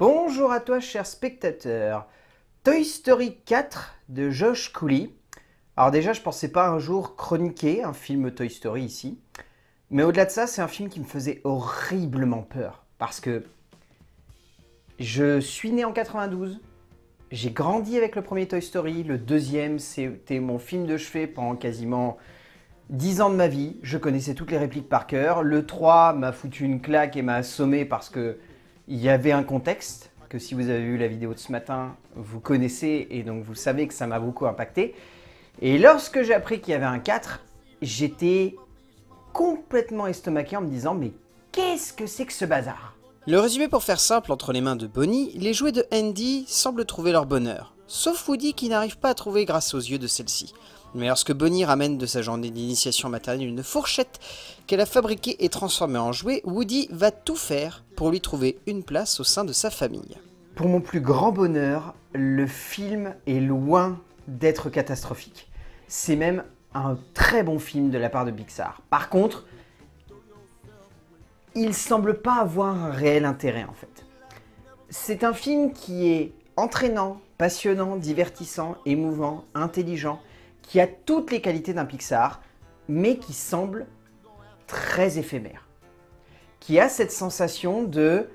Bonjour à toi chers spectateurs Toy Story 4 de Josh Cooley. Alors déjà je pensais pas un jour chroniquer un film Toy Story ici. Mais au-delà de ça c'est un film qui me faisait horriblement peur. Parce que je suis né en 92. J'ai grandi avec le premier Toy Story. Le deuxième c'était mon film de chevet pendant quasiment 10 ans de ma vie. Je connaissais toutes les répliques par cœur. Le 3 m'a foutu une claque et m'a assommé parce que il y avait un contexte que si vous avez vu la vidéo de ce matin, vous connaissez et donc vous savez que ça m'a beaucoup impacté. Et lorsque j'ai appris qu'il y avait un 4, j'étais complètement estomaqué en me disant mais qu'est-ce que c'est que ce bazar Le résumé pour faire simple entre les mains de Bonnie, les jouets de Andy semblent trouver leur bonheur, sauf Woody qui n'arrive pas à trouver grâce aux yeux de celle-ci. Mais lorsque Bonnie ramène de sa journée d'initiation maternelle une fourchette qu'elle a fabriquée et transformée en jouet, Woody va tout faire pour lui trouver une place au sein de sa famille. Pour mon plus grand bonheur, le film est loin d'être catastrophique. C'est même un très bon film de la part de Pixar. Par contre, il semble pas avoir un réel intérêt en fait. C'est un film qui est entraînant, passionnant, divertissant, émouvant, intelligent, qui a toutes les qualités d'un Pixar, mais qui semble très éphémère. Qui a cette sensation de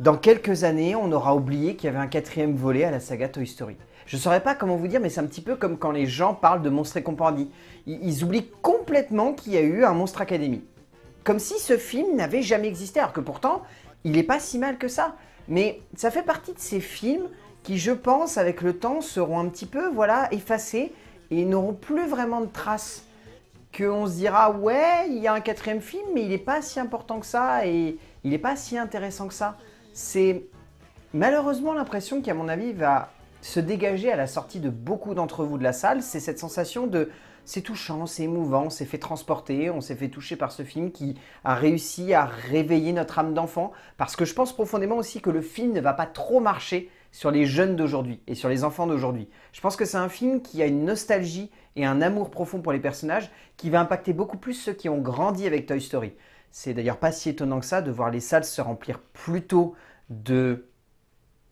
dans quelques années, on aura oublié qu'il y avait un quatrième volet à la saga Toy Story. Je ne saurais pas comment vous dire, mais c'est un petit peu comme quand les gens parlent de Monstre et Compagnie. Ils, oublient complètement qu'il y a eu un Monstre Academy. Comme si ce film n'avait jamais existé, alors que pourtant, il n'est pas si mal que ça. Mais ça fait partie de ces films qui, je pense, avec le temps, seront un petit peu voilà, effacés et ils n'auront plus vraiment de traces. Qu'on se dira, ouais, il y a un quatrième film, mais il n'est pas si important que ça et il n'est pas si intéressant que ça. C'est malheureusement l'impression qui, à mon avis, va se dégager à la sortie de beaucoup d'entre vous de la salle. C'est cette sensation de c'est touchant, c'est émouvant, on s'est fait transporter, on s'est fait toucher par ce film qui a réussi à réveiller notre âme d'enfant. Parce que je pense profondément aussi que le film ne va pas trop marcher sur les jeunes d'aujourd'hui et sur les enfants d'aujourd'hui. Je pense que c'est un film qui a une nostalgie et un amour profond pour les personnages qui va impacter beaucoup plus ceux qui ont grandi avec Toy Story. C'est d'ailleurs pas si étonnant que ça de voir les salles se remplir plutôt de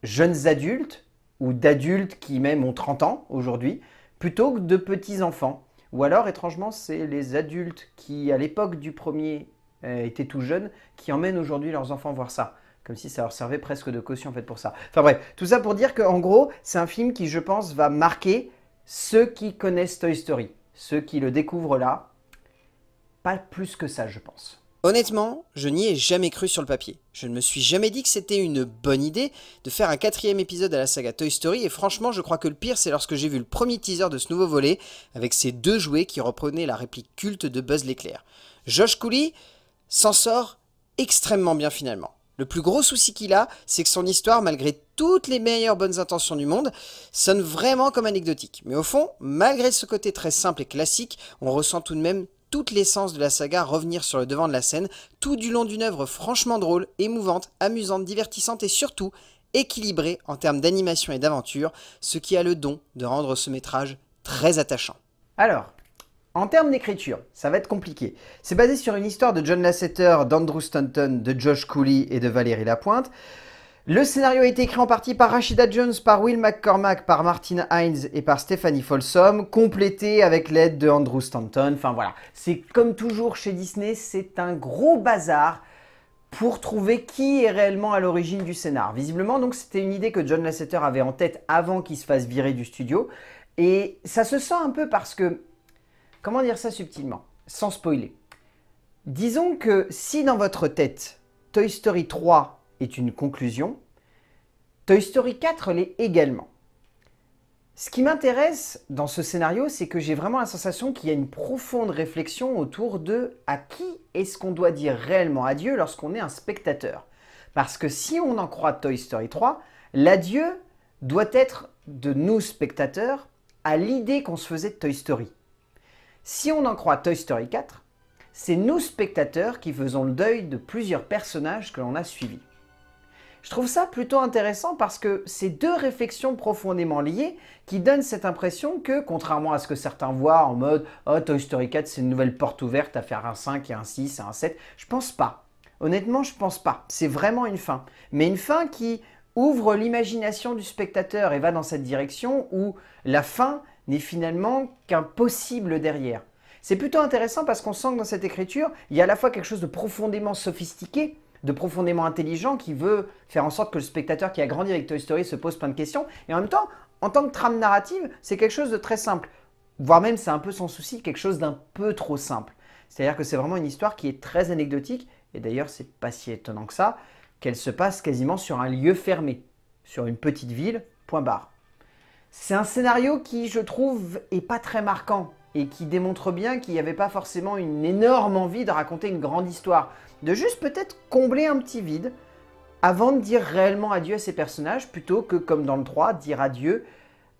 jeunes adultes ou d'adultes qui même ont 30 ans aujourd'hui plutôt que de petits enfants. Ou alors, étrangement, c'est les adultes qui, à l'époque du premier, euh, étaient tout jeunes, qui emmènent aujourd'hui leurs enfants voir ça comme si ça leur servait presque de caution en fait pour ça. Enfin bref, tout ça pour dire qu'en gros, c'est un film qui, je pense, va marquer ceux qui connaissent Toy Story, ceux qui le découvrent là. Pas plus que ça, je pense. Honnêtement, je n'y ai jamais cru sur le papier. Je ne me suis jamais dit que c'était une bonne idée de faire un quatrième épisode à la saga Toy Story, et franchement, je crois que le pire, c'est lorsque j'ai vu le premier teaser de ce nouveau volet, avec ces deux jouets qui reprenaient la réplique culte de Buzz l'éclair. Josh Cooley s'en sort extrêmement bien finalement. Le plus gros souci qu'il a, c'est que son histoire, malgré toutes les meilleures bonnes intentions du monde, sonne vraiment comme anecdotique. Mais au fond, malgré ce côté très simple et classique, on ressent tout de même toute l'essence de la saga revenir sur le devant de la scène, tout du long d'une œuvre franchement drôle, émouvante, amusante, divertissante et surtout équilibrée en termes d'animation et d'aventure, ce qui a le don de rendre ce métrage très attachant. Alors, en termes d'écriture, ça va être compliqué. C'est basé sur une histoire de John Lasseter, d'Andrew Stanton, de Josh Cooley et de Valérie Lapointe. Le scénario a été écrit en partie par Rashida Jones, par Will McCormack, par Martin Hines et par Stephanie Folsom, complété avec l'aide de Andrew Stanton. Enfin voilà, c'est comme toujours chez Disney, c'est un gros bazar pour trouver qui est réellement à l'origine du scénar. Visiblement, donc, c'était une idée que John Lasseter avait en tête avant qu'il se fasse virer du studio. Et ça se sent un peu parce que Comment dire ça subtilement Sans spoiler. Disons que si dans votre tête, Toy Story 3 est une conclusion, Toy Story 4 l'est également. Ce qui m'intéresse dans ce scénario, c'est que j'ai vraiment la sensation qu'il y a une profonde réflexion autour de à qui est-ce qu'on doit dire réellement adieu lorsqu'on est un spectateur. Parce que si on en croit Toy Story 3, l'adieu doit être de nous spectateurs à l'idée qu'on se faisait de Toy Story. Si on en croit Toy Story 4, c'est nous spectateurs qui faisons le deuil de plusieurs personnages que l'on a suivis. Je trouve ça plutôt intéressant parce que c'est deux réflexions profondément liées qui donnent cette impression que, contrairement à ce que certains voient en mode « Oh, Toy Story 4, c'est une nouvelle porte ouverte à faire un 5 et un 6 et un 7 », je pense pas. Honnêtement, je pense pas. C'est vraiment une fin. Mais une fin qui ouvre l'imagination du spectateur et va dans cette direction où la fin n'est finalement qu'un possible derrière. C'est plutôt intéressant parce qu'on sent que dans cette écriture, il y a à la fois quelque chose de profondément sophistiqué, de profondément intelligent qui veut faire en sorte que le spectateur qui a grandi avec Toy Story se pose plein de questions. Et en même temps, en tant que trame narrative, c'est quelque chose de très simple. Voire même, c'est un peu sans souci, quelque chose d'un peu trop simple. C'est-à-dire que c'est vraiment une histoire qui est très anecdotique, et d'ailleurs, c'est pas si étonnant que ça, qu'elle se passe quasiment sur un lieu fermé, sur une petite ville, point barre. C'est un scénario qui, je trouve, est pas très marquant et qui démontre bien qu'il n'y avait pas forcément une énorme envie de raconter une grande histoire, de juste peut-être combler un petit vide avant de dire réellement adieu à ces personnages plutôt que, comme dans le 3, dire adieu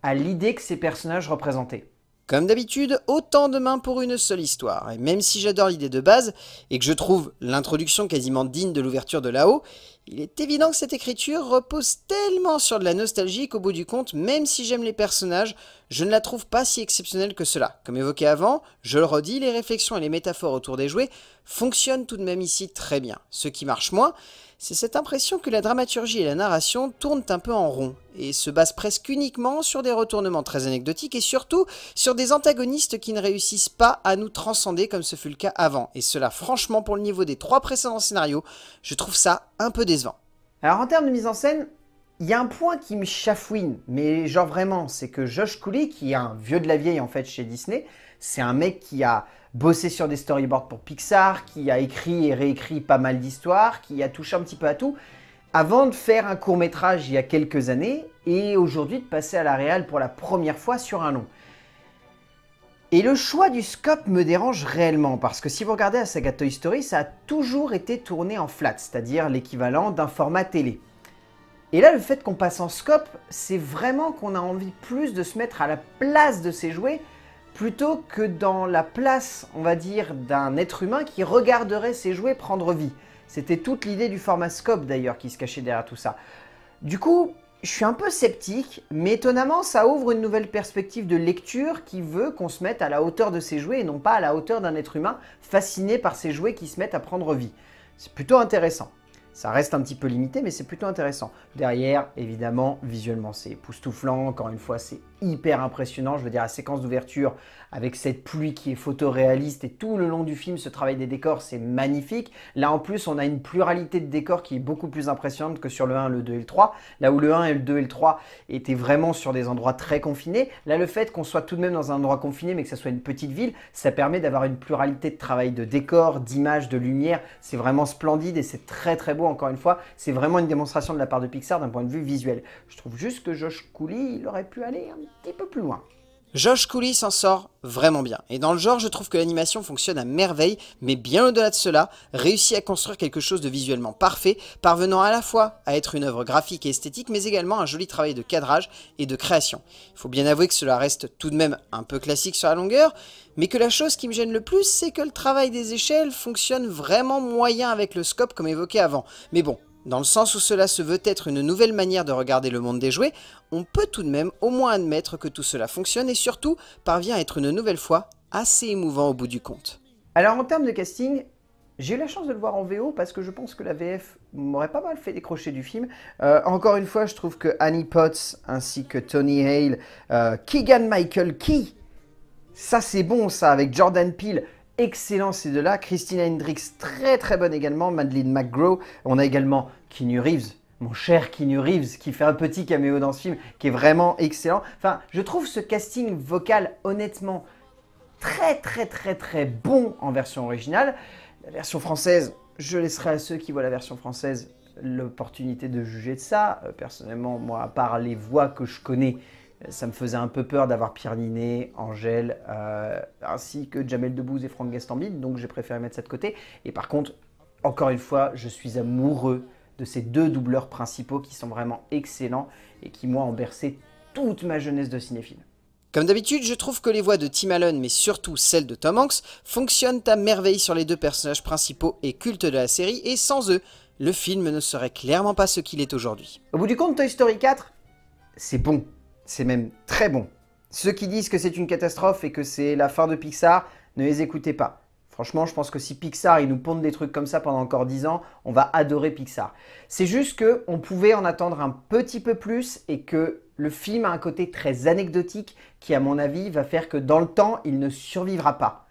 à l'idée que ces personnages représentaient. Comme d'habitude, autant de mains pour une seule histoire. Et même si j'adore l'idée de base, et que je trouve l'introduction quasiment digne de l'ouverture de là-haut, il est évident que cette écriture repose tellement sur de la nostalgie qu'au bout du compte, même si j'aime les personnages, je ne la trouve pas si exceptionnelle que cela. Comme évoqué avant, je le redis, les réflexions et les métaphores autour des jouets fonctionnent tout de même ici très bien. Ce qui marche moins, c'est cette impression que la dramaturgie et la narration tournent un peu en rond, et se basent presque uniquement sur des retournements très anecdotiques et surtout sur des antagonistes qui ne réussissent pas à nous transcender comme ce fut le cas avant. Et cela franchement pour le niveau des trois précédents scénarios, je trouve ça un peu alors en termes de mise en scène, il y a un point qui me chafouine, mais genre vraiment, c'est que Josh Cooley, qui est un vieux de la vieille en fait chez Disney, c'est un mec qui a bossé sur des storyboards pour Pixar, qui a écrit et réécrit pas mal d'histoires, qui a touché un petit peu à tout, avant de faire un court métrage il y a quelques années, et aujourd'hui de passer à la réal pour la première fois sur un long. Et le choix du scope me dérange réellement, parce que si vous regardez la saga Toy Story, ça a toujours été tourné en flat, c'est-à-dire l'équivalent d'un format télé. Et là, le fait qu'on passe en scope, c'est vraiment qu'on a envie plus de se mettre à la place de ces jouets, plutôt que dans la place, on va dire, d'un être humain qui regarderait ses jouets prendre vie. C'était toute l'idée du format scope d'ailleurs qui se cachait derrière tout ça. Du coup, je suis un peu sceptique, mais étonnamment, ça ouvre une nouvelle perspective de lecture qui veut qu'on se mette à la hauteur de ses jouets et non pas à la hauteur d'un être humain fasciné par ces jouets qui se mettent à prendre vie. C'est plutôt intéressant. Ça reste un petit peu limité, mais c'est plutôt intéressant. Derrière, évidemment, visuellement, c'est époustouflant. Encore une fois, c'est hyper impressionnant. Je veux dire, la séquence d'ouverture avec cette pluie qui est photoréaliste et tout le long du film, ce travail des décors, c'est magnifique. Là, en plus, on a une pluralité de décors qui est beaucoup plus impressionnante que sur le 1, le 2 et le 3. Là où le 1 et le 2 et le 3 étaient vraiment sur des endroits très confinés, là, le fait qu'on soit tout de même dans un endroit confiné, mais que ça soit une petite ville, ça permet d'avoir une pluralité de travail de décors, d'images, de lumière. C'est vraiment splendide et c'est très très beau, encore une fois. C'est vraiment une démonstration de la part de Pixar d'un point de vue visuel. Je trouve juste que Josh Cooley, il aurait pu aller petit peu plus loin. Josh Cooley s'en sort vraiment bien. Et dans le genre, je trouve que l'animation fonctionne à merveille, mais bien au-delà de cela, réussit à construire quelque chose de visuellement parfait, parvenant à la fois à être une œuvre graphique et esthétique, mais également un joli travail de cadrage et de création. Il faut bien avouer que cela reste tout de même un peu classique sur la longueur, mais que la chose qui me gêne le plus, c'est que le travail des échelles fonctionne vraiment moyen avec le scope comme évoqué avant. Mais bon, dans le sens où cela se veut être une nouvelle manière de regarder le monde des jouets, on peut tout de même au moins admettre que tout cela fonctionne et surtout parvient à être une nouvelle fois assez émouvant au bout du compte. Alors en termes de casting, j'ai eu la chance de le voir en VO parce que je pense que la VF m'aurait pas mal fait décrocher du film. Euh, encore une fois, je trouve que Annie Potts ainsi que Tony Hale, euh, Keegan Michael Key, ça c'est bon ça, avec Jordan Peele, excellent ces deux-là. Christina Hendricks, très très bonne également. Madeleine McGraw. On a également Keanu Reeves, mon cher Keanu Reeves, qui fait un petit caméo dans ce film, qui est vraiment excellent. Enfin, je trouve ce casting vocal, honnêtement, très très très très bon en version originale. La version française, je laisserai à ceux qui voient la version française l'opportunité de juger de ça. Euh, personnellement, moi, à part les voix que je connais, ça me faisait un peu peur d'avoir Pierre Ninet, Angèle, euh, ainsi que Jamel Debbouze et Franck Gastambide, donc j'ai préféré mettre ça de côté. Et par contre, encore une fois, je suis amoureux de ces deux doubleurs principaux qui sont vraiment excellents et qui, moi, ont bercé toute ma jeunesse de cinéphile. Comme d'habitude, je trouve que les voix de Tim Allen, mais surtout celles de Tom Hanks, fonctionnent à merveille sur les deux personnages principaux et cultes de la série, et sans eux, le film ne serait clairement pas ce qu'il est aujourd'hui. Au bout du compte, Toy Story 4, c'est bon, c'est même très bon. Ceux qui disent que c'est une catastrophe et que c'est la fin de Pixar, ne les écoutez pas. Franchement, je pense que si Pixar, ils nous pondent des trucs comme ça pendant encore 10 ans, on va adorer Pixar. C'est juste qu'on pouvait en attendre un petit peu plus et que le film a un côté très anecdotique qui, à mon avis, va faire que dans le temps, il ne survivra pas.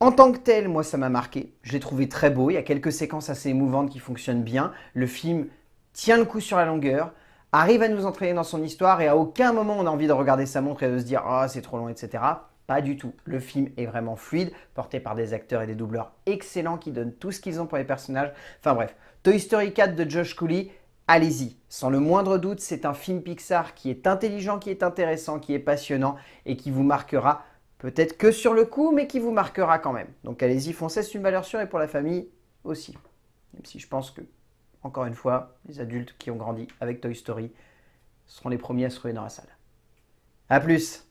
En tant que tel, moi, ça m'a marqué. Je l'ai trouvé très beau. Il y a quelques séquences assez émouvantes qui fonctionnent bien. Le film tient le coup sur la longueur arrive à nous entraîner dans son histoire et à aucun moment on a envie de regarder sa montre et de se dire ah c'est trop long, etc. Pas du tout. Le film est vraiment fluide, porté par des acteurs et des doubleurs excellents qui donnent tout ce qu'ils ont pour les personnages. Enfin bref, Toy Story 4 de Josh Cooley, allez-y. Sans le moindre doute, c'est un film Pixar qui est intelligent, qui est intéressant, qui est passionnant et qui vous marquera peut-être que sur le coup, mais qui vous marquera quand même. Donc allez-y, foncez, c'est une valeur sûre et pour la famille aussi. Même si je pense que encore une fois, les adultes qui ont grandi avec Toy Story seront les premiers à se ruer dans la salle. A plus